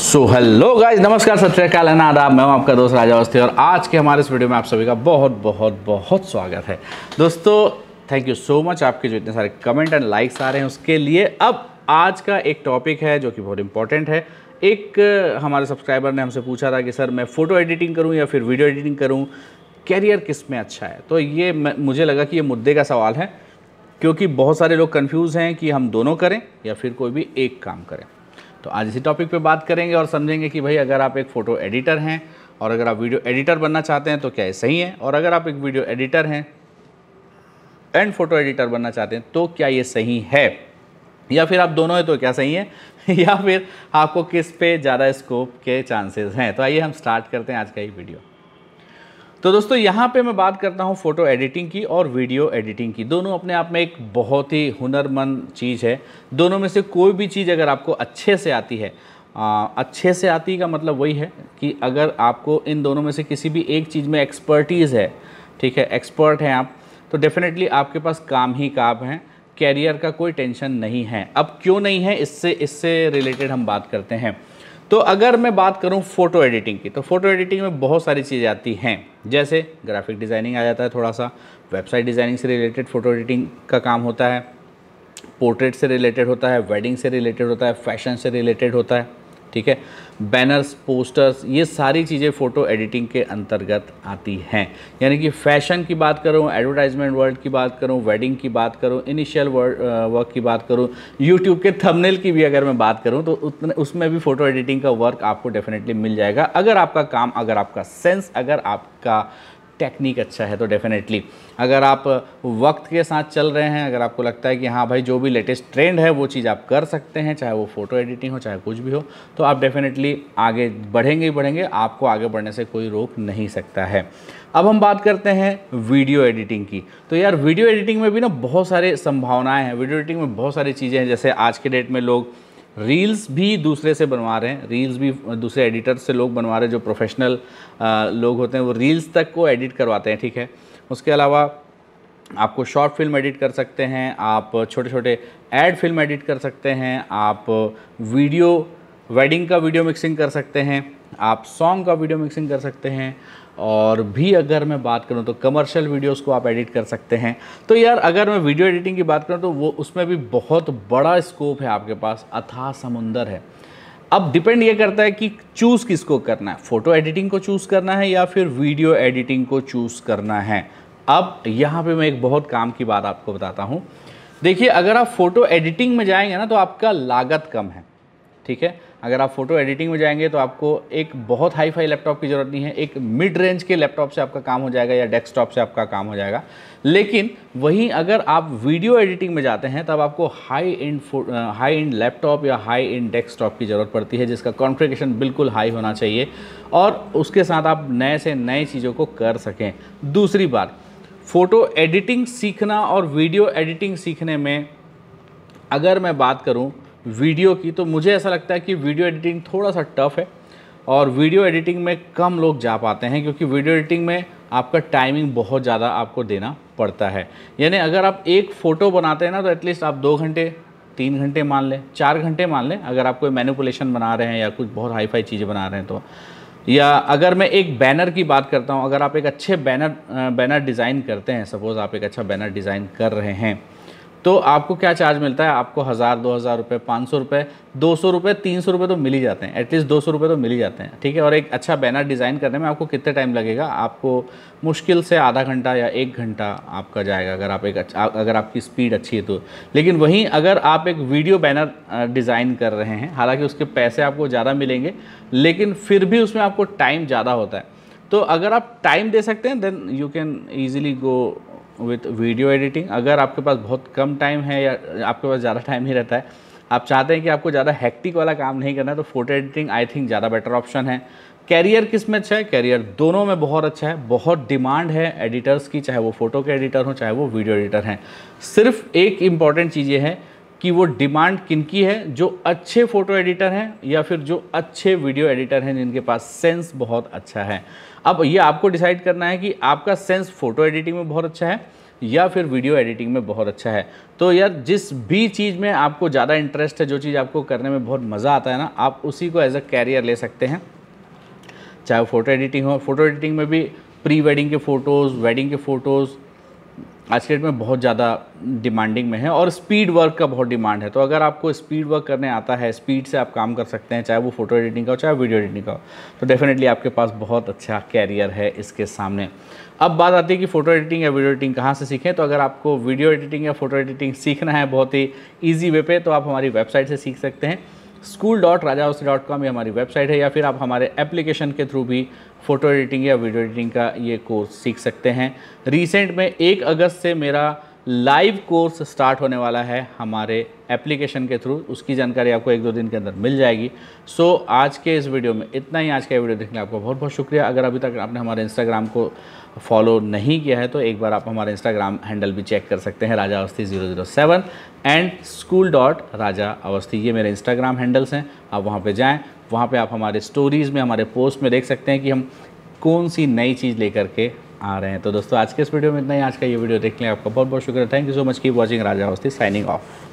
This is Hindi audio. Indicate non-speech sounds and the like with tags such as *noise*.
सो हेलो गाइज नमस्कार सत श्रीकाल है आदाब मैं हूं आपका दोस्त राजा अवस्थी और आज के हमारे इस वीडियो में आप सभी का बहुत बहुत बहुत स्वागत है दोस्तों थैंक यू सो मच आपके जो इतने सारे कमेंट एंड लाइक्स आ रहे हैं उसके लिए अब आज का एक टॉपिक है जो कि बहुत इंपॉर्टेंट है एक हमारे सब्सक्राइबर ने हमसे पूछा था कि सर मैं फ़ोटो एडिटिंग करूँ या फिर वीडियो एडिटिंग करूँ कैरियर किस में अच्छा है तो ये मुझे लगा कि ये मुद्दे का सवाल है क्योंकि बहुत सारे लोग कन्फ्यूज़ हैं कि हम दोनों करें या फिर कोई भी एक काम करें तो आज इसी टॉपिक पे बात करेंगे और समझेंगे कि भाई अगर आप एक फ़ोटो एडिटर हैं और अगर आप वीडियो एडिटर बनना चाहते हैं तो क्या ये सही है और अगर आप एक वीडियो एडिटर हैं एंड फ़ोटो एडिटर बनना चाहते हैं तो क्या ये सही है या फिर आप दोनों हैं तो क्या सही है *laughs* या फिर आपको किस पे ज़्यादा स्कोप के चांसेस हैं तो आइए हम स्टार्ट करते हैं आज का ये वीडियो तो दोस्तों यहाँ पे मैं बात करता हूँ फ़ोटो एडिटिंग की और वीडियो एडिटिंग की दोनों अपने आप में एक बहुत ही हुनरमंद चीज़ है दोनों में से कोई भी चीज़ अगर आपको अच्छे से आती है आ, अच्छे से आती का मतलब वही है कि अगर आपको इन दोनों में से किसी भी एक चीज़ में एक्सपर्टीज़ है ठीक है एक्सपर्ट हैं आप तो डेफिनेटली आपके पास काम ही काम हैं कैरियर का कोई टेंशन नहीं है अब क्यों नहीं है इससे इससे रिलेटेड हम बात करते हैं तो अगर मैं बात करूं फ़ोटो एडिटिंग की तो फ़ोटो एडिटिंग में बहुत सारी चीज़ें आती हैं जैसे ग्राफिक डिज़ाइनिंग आ जाता है थोड़ा सा वेबसाइट डिज़ाइनिंग से रिलेटेड फ़ोटो एडिटिंग का काम होता है पोर्ट्रेट से रिलेटेड होता है वेडिंग से रिलेटेड होता है फैशन से रिलेटेड होता है ठीक है बैनर्स पोस्टर्स ये सारी चीज़ें फ़ोटो एडिटिंग के अंतर्गत आती हैं यानी कि फैशन की बात करूँ एडवर्टाइजमेंट वर्ल्ड की बात करूँ वेडिंग की बात करूँ इनिशियल वर्क की बात करूँ यूट्यूब के थंबनेल की भी अगर मैं बात करूँ तो उतने उसमें भी फ़ोटो एडिटिंग का वर्क आपको डेफिनेटली मिल जाएगा अगर आपका काम अगर आपका सेंस अगर आपका टेक्निक अच्छा है तो डेफ़िनेटली अगर आप वक्त के साथ चल रहे हैं अगर आपको लगता है कि हाँ भाई जो भी लेटेस्ट ट्रेंड है वो चीज़ आप कर सकते हैं चाहे वो फ़ोटो एडिटिंग हो चाहे कुछ भी हो तो आप डेफ़िनेटली आगे बढ़ेंगे ही बढ़ेंगे आपको आगे बढ़ने से कोई रोक नहीं सकता है अब हम बात करते हैं वीडियो एडिटिंग की तो यार वीडियो एडिटिंग में भी ना बहुत सारे संभावनाएं हैं वीडियो एडिटिंग में बहुत सारी चीज़ें हैं जैसे आज के डेट में लोग रील्स भी दूसरे से बनवा रहे हैं रील्स भी दूसरे एडिटर से लोग बनवा रहे हैं जो प्रोफेशनल लोग होते हैं वो रील्स तक को एडिट करवाते हैं ठीक है उसके अलावा आपको शॉर्ट फिल्म एडिट कर सकते हैं आप छोटे छोटे एड फिल्म एडिट कर सकते हैं आप वीडियो वेडिंग का वीडियो मिक्सिंग कर सकते हैं आप सॉन्ग का वीडियो मिक्सिंग कर सकते हैं और भी अगर मैं बात करूं तो कमर्शियल वीडियोस को आप एडिट कर सकते हैं तो यार अगर मैं वीडियो एडिटिंग की बात करूं तो वो उसमें भी बहुत बड़ा स्कोप है आपके पास अथाह समुंदर है अब डिपेंड ये करता है कि चूज़ किसको करना है फ़ोटो एडिटिंग को चूज़ करना है या फिर वीडियो एडिटिंग को चूज़ करना है अब यहाँ पर मैं एक बहुत काम की बात आपको बताता हूँ देखिए अगर आप फ़ोटो एडिटिंग में जाएंगे ना तो आपका लागत कम है ठीक है अगर आप फोटो एडिटिंग में जाएंगे तो आपको एक बहुत हाई फाई लैपटॉप की ज़रूरत नहीं है एक मिड रेंज के लैपटॉप से आपका काम हो जाएगा या डेस्कटॉप से आपका काम हो जाएगा लेकिन वहीं अगर आप वीडियो एडिटिंग में जाते हैं तब आपको high end high end laptop या हाई एंड डेस्कटॉप की ज़रूरत पड़ती है जिसका कॉन्फ्रिगेशन बिल्कुल हाई होना चाहिए और उसके साथ आप नए से नए चीज़ों को कर सकें दूसरी बात फ़ोटो एडिटिंग सीखना और वीडियो एडिटिंग सीखने में अगर मैं बात करूँ वीडियो की तो मुझे ऐसा लगता है कि वीडियो एडिटिंग थोड़ा सा टफ है और वीडियो एडिटिंग में कम लोग जा पाते हैं क्योंकि वीडियो एडिटिंग में आपका टाइमिंग बहुत ज़्यादा आपको देना पड़ता है यानी अगर आप एक फ़ोटो बनाते हैं ना तो एटलीस्ट आप दो घंटे तीन घंटे मान लें चार घंटे मान लें अगर आप कोई मैनिपुलेशन बना रहे हैं या कुछ बहुत हाई फाई चीज़ें बना रहे हैं तो या अगर मैं एक बैनर की बात करता हूँ अगर आप एक अच्छे बैनर बैनर डिज़ाइन करते हैं सपोज़ आप एक अच्छा बैनर डिज़ाइन कर रहे हैं तो आपको क्या चार्ज मिलता है आपको हज़ार दो हज़ार रुपये पाँच सौ रुपये दो सौ रुपये तीन सौ रुपये तो मिल ही जाते हैं एटलीस्ट दो सौ रुपये तो मिल ही जाते हैं ठीक है और एक अच्छा बैनर डिज़ाइन करने में आपको कितने टाइम लगेगा आपको मुश्किल से आधा घंटा या एक घंटा आपका जाएगा अगर आप एक अच्छा अगर आपकी स्पीड अच्छी है तो लेकिन वहीं अगर आप एक वीडियो बैनर डिज़ाइन कर रहे हैं हालाँकि उसके पैसे आपको ज़्यादा मिलेंगे लेकिन फिर भी उसमें आपको टाइम ज़्यादा होता है तो अगर आप टाइम दे सकते हैं then you can easily go with video editing अगर आपके पास बहुत कम टाइम है या आपके पास ज़्यादा टाइम ही रहता है आप चाहते हैं कि आपको ज़्यादा हैक्टिक वाला काम नहीं करना है तो फोटो एडिटिंग आई थिंक ज़्यादा बेटर ऑप्शन है कैरियर किस में अच्छा है कैरियर दोनों में बहुत अच्छा है बहुत डिमांड है एडिटर्स की चाहे वो फोटो के एडिटर हों चाहे वो वीडियो एडिटर हैं सिर्फ एक इम्पॉर्टेंट चीज़ ये है कि वो डिमांड किन की है जो अच्छे फ़ोटो एडिटर हैं या फिर जो अच्छे वीडियो एडिटर हैं जिनके पास सेंस बहुत अच्छा है अब ये आपको डिसाइड करना है कि आपका सेंस फ़ोटो एडिटिंग में बहुत अच्छा है या फिर वीडियो एडिटिंग में बहुत अच्छा है तो यार जिस भी चीज़ में आपको ज़्यादा इंटरेस्ट है जो चीज़ आपको करने में बहुत मज़ा आता है ना आप उसी को एज अ कैरियर ले सकते हैं चाहे फ़ोटो एडिटिंग हो फ़ोटो एडिटिंग में भी प्री वेडिंग के फ़ोटोज़ वेडिंग के फ़ोटोज़ आज के डेट में बहुत ज़्यादा डिमांडिंग में है और स्पीड वर्क का बहुत डिमांड है तो अगर आपको स्पीड वर्क करने आता है स्पीड से आप काम कर सकते हैं चाहे वो फ़ोटो एडिटिंग का हो चाहे वीडियो एडिटिंग का हो तो डेफिनेटली आपके पास बहुत अच्छा कैरियर है इसके सामने अब बात आती है कि फ़ोटो एडिटिंग या वीडियो एडिटिंग कहाँ से सीखें तो अगर आपको वीडियो एडिटिंग या फ़ोटो एडिटिंग सीखना है बहुत ही ईजी वे पे तो आप हमारी वेबसाइट से सीख सकते हैं school dot Raja house dot com ये हमारी वेबसाइट है या फिर आप हमारे एप्लीकेशन के थ्रू भी फ़ोटो एडिटिंग या वीडियो एडिटिंग का ये कोर्स सीख सकते हैं रिसेंट में एक अगस्त से मेरा लाइव कोर्स स्टार्ट होने वाला है हमारे एप्लीकेशन के थ्रू उसकी जानकारी आपको एक दो दिन के अंदर मिल जाएगी सो so, आज के इस वीडियो में इतना ही आज का वीडियो देखने आपको बहुत बहुत शुक्रिया अगर अभी तक आपने हमारे इंस्टाग्राम को फॉलो नहीं किया है तो एक बार आप हमारे इंस्टाग्राम हैंडल भी चेक कर सकते हैं Raja Awasthi zero zero seven and school dot Raja Awasthi ये मेरे इंस्टाग्राम हैंडल्स हैं आप वहाँ पर जाएँ वहाँ पर आप हमारे स्टोरीज़ में हमारे पोस्ट में देख सकते हैं कि हम कौन सी नई चीज़ लेकर के आ रहे हैं तो दोस्तों आज के इस वीडियो में इतना ही आज का ये वीडियो देखने आपका बहुत बहुत शुक्रिया थैंक यू सो मच की watching Raja Awasthi signing of